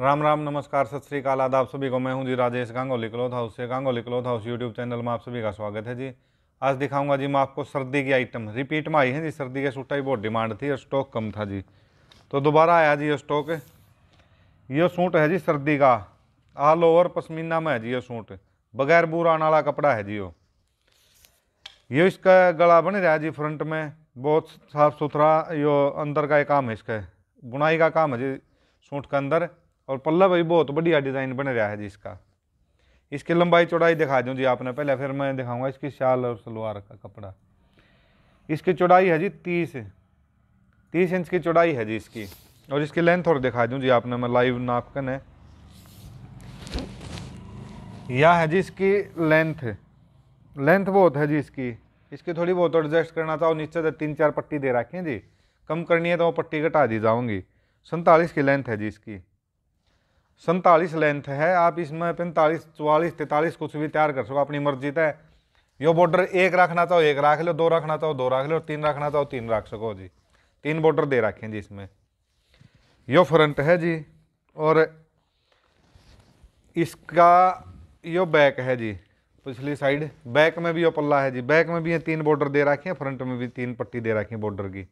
राम राम नमस्कार सत श्रीकाल आप सभी को मैं हूं जी राजेश गांगोली क्लोथ हाउस से Ganguly cloth house YouTube channel में आप सभी का स्वागत है जी आज दिखाऊंगा जी मैं आपको सर्दी की आइटम रिपीट में आई है जी सर्दी के सूटा की बहुत डिमांड थी और स्टॉक कम था जी तो दोबारा आया जी ये स्टॉक ये सूट है जी सर्दी का ऑल ओवर पश्मीना में है जी ये सूट बगैर बूरान वाला कपड़ा है जी वो ये इसका गला बन रहा है जी फ्रंट में बहुत साफ़ सुथरा यो अंदर का एक काम है इसका बुनाई का काम है जी सूट के अंदर और पल्ला भाई बहुत बढ़िया डिज़ाइन बन रहा है जी इसका इसकी लंबाई चौड़ाई दिखा दूँ जी आपने पहले फिर मैं दिखाऊंगा इसकी शाल और सलवार का कपड़ा इसकी चौड़ाई है जी तीस तीस इंच की चौड़ाई है जी इसकी और इसकी लेंथ और दिखा दूँ जी आपने मैं लाइव नाप कर यह है जी इसकी लेंथ लेंथ बहुत है जी इसकी इसकी थोड़ी बहुत एडजस्ट करना चाहो नीचे से तीन चार पट्टी दे रखी है जी कम करनी है तो वो पट्टी घटा दी जाऊँगी सैंतालीस की लेंथ है जी इसकी सैंतालीस लेंथ है आप इसमें पैंतालीस चौवालीस तैंतालीस कुछ भी तैयार कर सको अपनी मर्जी तय यो बॉर्डर एक रखना चाहो एक रख लो दो रखना चाहो दो रख लो तीन रखना चाहो तीन रख सको जी तीन बॉर्डर दे रखे जी इसमें यो फ्रंट है जी और इसका यो बैक है जी पिछली साइड बैक में भी यो पल्ला है जी बैक में भी ये तीन बॉर्डर दे रखे हैं फ्रंट में भी तीन पट्टी दे रखी है बॉर्डर की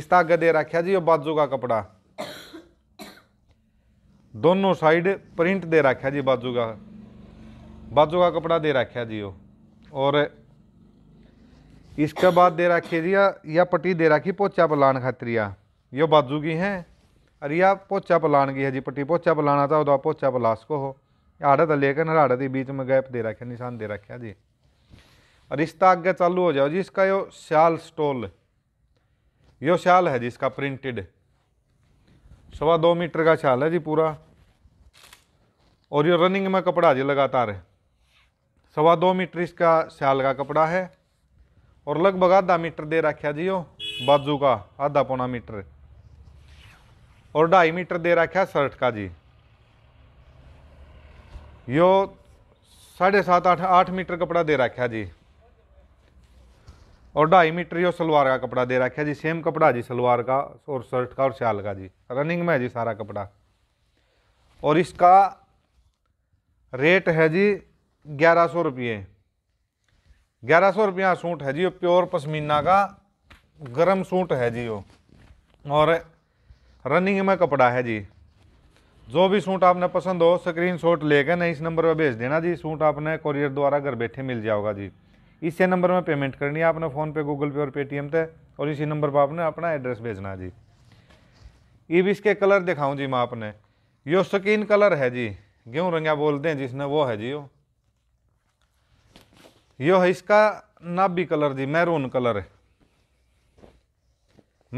इस तक दे रखे जी यो बाजू का कपड़ा दोनों साइड प्रिंट दे ਰੱਖਿਆ जी ਬਾਜੂ ਦਾ बाजू का कपड़ा दे रखे जी वो और इसके बाद दे रखे जी या, पट्टी दे रखी पोचा पलान खातरिया यो बाजू की हैं और या पोचा पलान की है जी पट्टी पोचा पलाना था उदा पोचा पलास को हो हाड़त लेकिन हाड़त के बीच में गैप दे रखे निशान दे रखे जी और इसका आगे चालू हो जाओ जी इसका यो श्याल स्टोल यो श्याल है जी इसका प्रिंटेड सवा दो मीटर का शाल है जी पूरा और ये रनिंग में कपड़ा जी लगातार है सवा दो मीटर इसका स्याल का कपड़ा है और लगभग आधा मीटर दे रखा जियो बाजू का आधा पौना मीटर और ढाई मीटर दे रखा शर्ट का जी यो साढ़े सात आठ आठ मीटर कपड़ा दे रखा जी और ढाई मीटर यो सलवार का कपड़ा दे रखा जी सेम कपड़ा जी सलवार का और शर्ट का और स्याल का जी रनिंग में है जी सारा कपड़ा और इसका रेट है जी ग्यारह सौ रुपये ग्यारह सौ रुपया सूट है जी प्योर पश्मीना का गरम सूट है जी वो और रनिंग में कपड़ा है जी जो भी सूट आपने पसंद हो स्क्रीन शॉट लेकर ना इस नंबर पर भेज देना जी सूट आपने कोरियर द्वारा घर बैठे मिल जाओगा जी इसी नंबर में पेमेंट करनी है आपने फ़ोनपे गूगल पे और पेटीएम पे और इसी नंबर पर आपने अपना एड्रेस भेजना जी ई इसके कलर दिखाऊँ जी मैं आपने यो स्किन कलर है जी गेहूं रंगा बोलते हैं जिसने वो है जियो यो है इसका नाबी कलर जी मैरून कलर है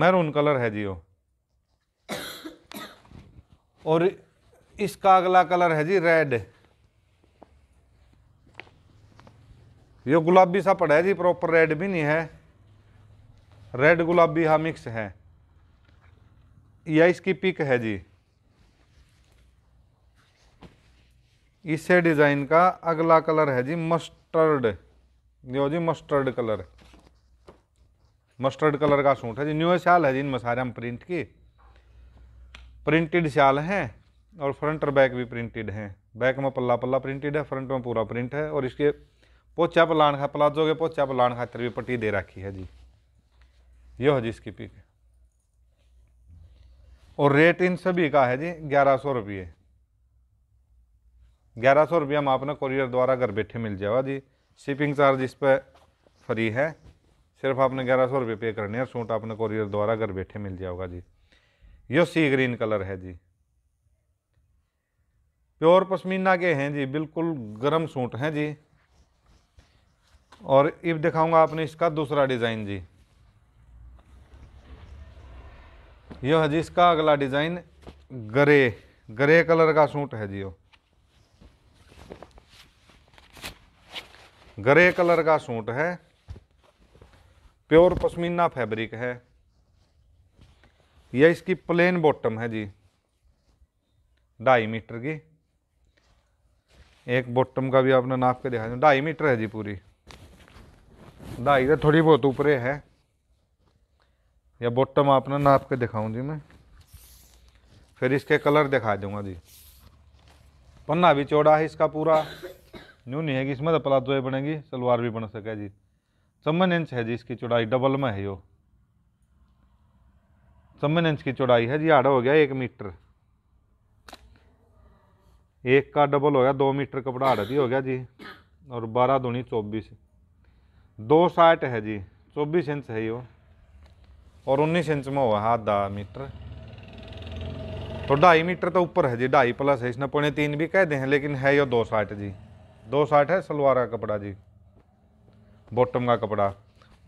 मैरून कलर है जियो और इसका अगला कलर है जी रेड यो गुलाबी सा पड़ा है जी प्रॉपर रेड भी नहीं है रेड गुलाबी हा मिक्स है यह इसकी पिक है जी इसे डिज़ाइन का अगला कलर है जी मस्टर्ड जो जी मस्टर्ड कलर मस्टर्ड कलर का सूट है जी न्यू शाल है जी इन सारे हम प्रिंट की प्रिंटेड शाल हैं और फ्रंट और बैक भी प्रिंटेड हैं बैक में पल्ला पल्ला प्रिंटेड है फ्रंट में पूरा प्रिंट है और इसके पोचा पलान खा प्लाजो के पोचा पलान खातर भी पट्टी दे रखी है जी ये हो जी इसकी पिक और रेट इन सभी का है जी ग्यारह सौ रुपये ग्यारह सौ रुपया हम आपने कोरियर द्वारा घर बैठे मिल जाएगा जी शिपिंग चार्ज इस पर फ्री है सिर्फ आपने ग्यारह सौ रुपये पे करने हैं सूट आपने कोरियर द्वारा घर बैठे मिल जाएगा जी यो सी ग्रीन कलर है जी प्योर पश्मीना के हैं जी बिल्कुल गर्म सूट हैं जी और इब दिखाऊंगा आपने इसका दूसरा डिज़ाइन जी यह है जी इसका अगला डिज़ाइन ग्रे ग्रे कलर का सूट है जी वो ग्रे कलर का सूट है प्योर पश्मीना फैब्रिक है यह इसकी प्लेन बॉटम है जी ढाई मीटर की एक बॉटम का भी आपने नाप के दिखाया ढाई मीटर है जी पूरी ढाई से थोड़ी बहुत ऊपरे है या बॉटम आपने नाप के दिखाऊं जी मैं फिर इसके कलर दिखा दूंगा जी पन्ना भी चौड़ा है इसका पूरा न्यू नहीं है कि इसमें तो प्लाजो ही बनेगी सलवार भी बन सके जी चमन इंच है जी इसकी चौड़ाई डबल में है यो चमन इंच की चौड़ाई है जी आड़ा हो गया एक मीटर एक का डबल हो गया दो मीटर कपड़ा आड़ा भी हो गया जी और बारह दूनी चौबीस दो साइट है जी चौबीस इंच है यो और उन्नीस इंच में हुआ आधा मीटर तो ढाई मीटर तो ऊपर है जी ढाई प्लस है इसने पौने तीन भी कह दें लेकिन है यो दो साइट जी दो साठ है सलवार का कपड़ा जी बॉटम का कपड़ा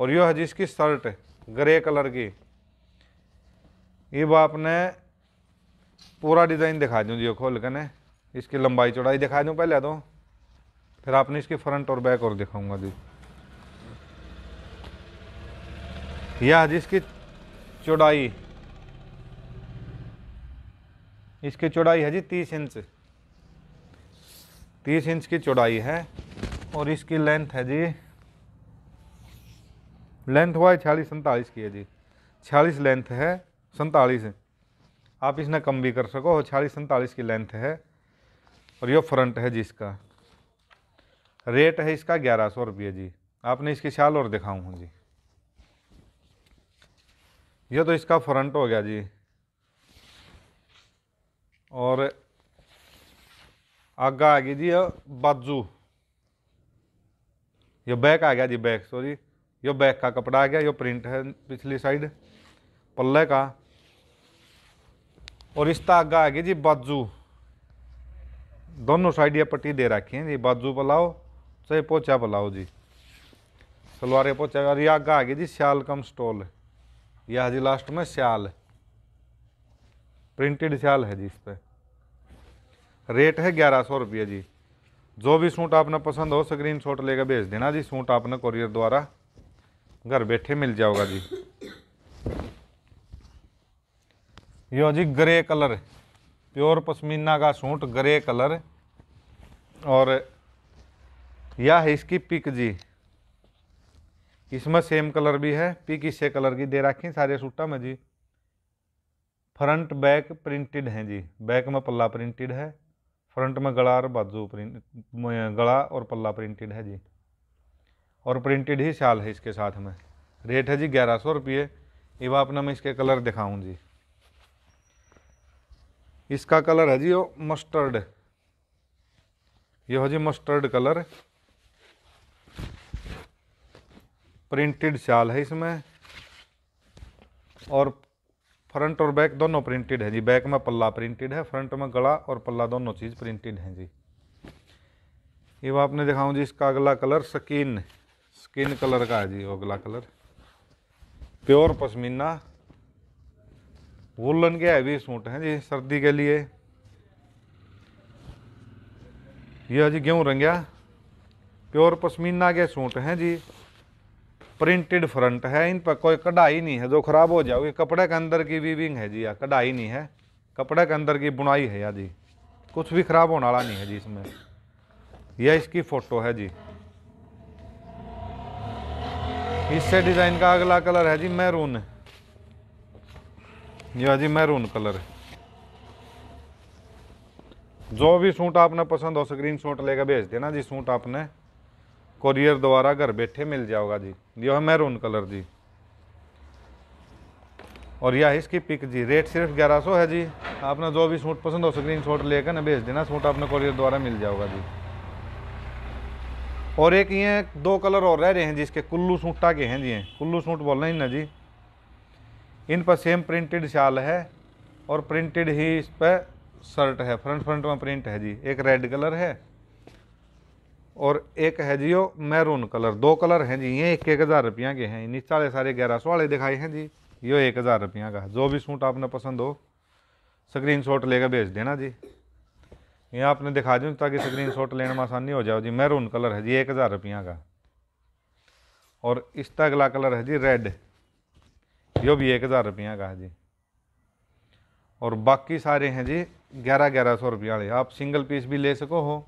और यो है जी इसकी शर्ट ग्रे कलर की ये वो आपने पूरा डिज़ाइन दिखा दूँ जी खोल के ने इसकी लंबाई चौड़ाई दिखा दूँ पहले तो फिर आपने इसकी फ्रंट और बैक और दिखाऊंगा जी यह जिसकी चौड़ाई इसकी चौड़ाई है जी तीस इंच तीस इंच की चौड़ाई है और इसकी लेंथ है जी लेंथ हुआ है छियालीस सैंतालीस की है जी छियालीस लेंथ है सैंतालीस आप इसने कम भी कर सको और छियालीस सैंतालीस की लेंथ है और ये फ्रंट है जी इसका रेट है इसका ग्यारह सौ रुपये जी आपने इसकी शाल और दिखाऊँ जी यह तो इसका फ्रंट हो गया जी और आगा आ गई जी बाजू यो बैक आ गया जी बैक सॉरी यो बैक का कपड़ा आ गया यो प्रिंट है पिछली साइड पल्ले का और इसका आगा आ गई जी बाजू दोनों साइड ये पट्टी दे रखी है जी बाजू पलाओ चाहे पोचा पलाओ जी सलवार पोचा और ये आगा आ गई जी सियाल कम स्टॉल यह जी लास्ट में सियाल प्रिंटेड सियाल है जी इस पर रेट है ग्यारह सौ रुपये जी जो भी सूट आपने पसंद हो स्क्रीन शॉट लेकर भेज देना जी सूट आपने कोरियर द्वारा घर बैठे मिल जाओगा जी यो जी ग्रे कलर प्योर पश्मीना का सूट ग्रे कलर और यह है इसकी पिक जी इसमें सेम कलर भी है पिक इससे कलर की दे रखी सारे सूटा में जी फ्रंट बैक प्रिंटेड हैं जी बैक में पल्ला प्रिंटेड है फ्रंट में गला और बाजू प्रिंट गला और पल्ला प्रिंटेड है जी और प्रिंटेड ही शाल है इसके साथ में रेट है जी ग्यारह सौ रुपये एवं अपना मैं इसके कलर दिखाऊँ जी इसका कलर है जी वो मस्टर्ड ये जी मस्टर्ड कलर प्रिंटेड शाल है इसमें और फ्रंट और बैक दोनों प्रिंटेड है जी बैक में पल्ला प्रिंटेड है फ्रंट में गला और पल्ला दोनों चीज़ प्रिंटेड हैं जी ये वो आपने दिखाऊँ जी इसका अगला कलर स्किन स्किन कलर का है जी वो अगला कलर प्योर पश्मीना वुलन के है भी सूट हैं जी सर्दी के लिए यह जी गेहूँ रंग्या प्योर पश्मीना के सूट हैं जी प्रिंटेड फ्रंट है इन पर कोई कढ़ाई नहीं है जो ख़राब हो जाओगे कपड़े के अंदर की वीविंग है जी यार कढ़ाई नहीं है कपड़े के अंदर की बुनाई है यार जी कुछ भी ख़राब होने वाला नहीं है जी इसमें यह इसकी फ़ोटो है जी इससे डिज़ाइन का अगला कलर है जी मैरून यह जी मैरून कलर जो भी सूट आपने पसंद हो स्क्रीन शॉट लेकर भेज देना जी सूट आपने कोरियर द्वारा घर बैठे मिल जाओगा जी यह है मैरून कलर जी और यह इसकी पिक जी रेट सिर्फ 1100 है जी आपने जो भी सूट पसंद हो स्क्रीन शॉट लेकर ना भेज देना सूट आपने कोरियर द्वारा मिल जाओगा जी और एक ये दो कलर और रह रहे हैं जी इसके कुल्लू सूटा के हैं जी कुल्लू सूट बोल रहे हैं ना जी इन पर सेम प्रिंटेड शाल है और प्रिंटेड ही इस पर शर्ट है फ्रंट फ्रंट में प्रिंट है जी एक रेड कलर है और एक है जी वो मैरून कलर दो कलर हैं जी ये एक एक हज़ार रुपया के हैं नीचे सारे ग्यारह सौ वाले दिखाए हैं जी यो एक हज़ार रुपया का जो भी सूट आपने पसंद हो स्क्रीन शॉट लेकर भेज देना जी ये आपने दिखा दूँ ताकि स्क्रीन शॉट लेने में आसानी हो जाओ जी मैरून कलर है जी एक हज़ार रुपया का और इसका अगला कलर है जी रेड यो भी एक हज़ार रुपया का है जी और बाकी सारे हैं जी ग्यारह ग्यारह सौ रुपया वाले आप सिंगल पीस भी ले सको हो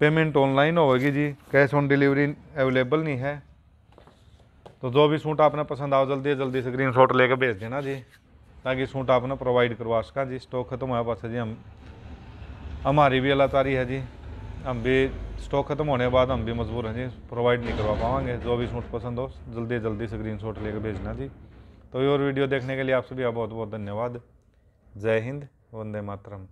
पेमेंट ऑनलाइन होगी जी कैश ऑन डिलीवरी अवेलेबल नहीं है तो जो भी सूट आपने पसंद आओ जल्दी जल्दी स्क्रीन शॉट लेकर भेज देना जी ताकि सूट आपने प्रोवाइड करवा सका जी स्टॉक खत्म हुआ पास जी हम हमारी भी अलातारी है जी हम भी स्टॉक खत्म होने के बाद हम भी मजबूर हैं जी प्रोवाइड नहीं करवा पाएंगे जो भी सूट पसंद हो जल्दी जल्दी स्क्रीन शॉट लेकर भेजना जी तो ये और वीडियो देखने के लिए आप सभी बहुत बहुत धन्यवाद जय हिंद वंदे मातरम